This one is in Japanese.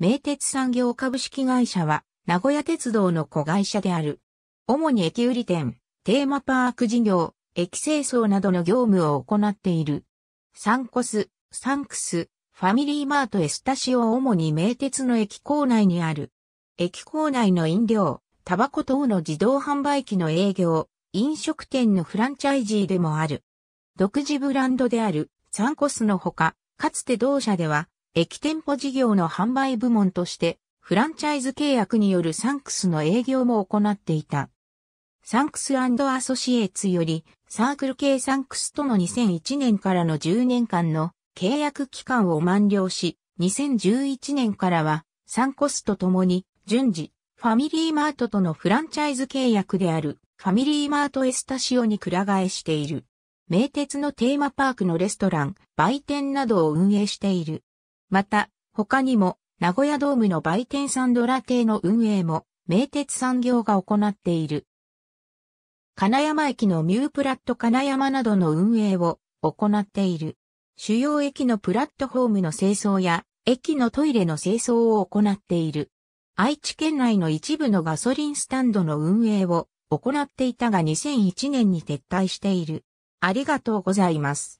名鉄産業株式会社は、名古屋鉄道の子会社である。主に駅売り店、テーマパーク事業、駅清掃などの業務を行っている。サンコス、サンクス、ファミリーマートエスタシオ主に名鉄の駅構内にある。駅構内の飲料、タバコ等の自動販売機の営業、飲食店のフランチャイジーでもある。独自ブランドであるサンコスのほか、かつて同社では駅店舗事業の販売部門として、フランチャイズ契約によるサンクスの営業も行っていた。サンクスアソシエーツより、サークル系サンクスとの2001年からの10年間の契約期間を満了し、2011年からは、サンコスとともに、順次、ファミリーマートとのフランチャイズ契約である、ファミリーマートエスタシオにくら替えしている。名鉄のテーマパークのレストラン、売店などを運営している。また、他にも、名古屋ドームの売店サンドラ邸の運営も、名鉄産業が行っている。金山駅のミュープラット金山などの運営を行っている。主要駅のプラットフォームの清掃や、駅のトイレの清掃を行っている。愛知県内の一部のガソリンスタンドの運営を行っていたが2001年に撤退している。ありがとうございます。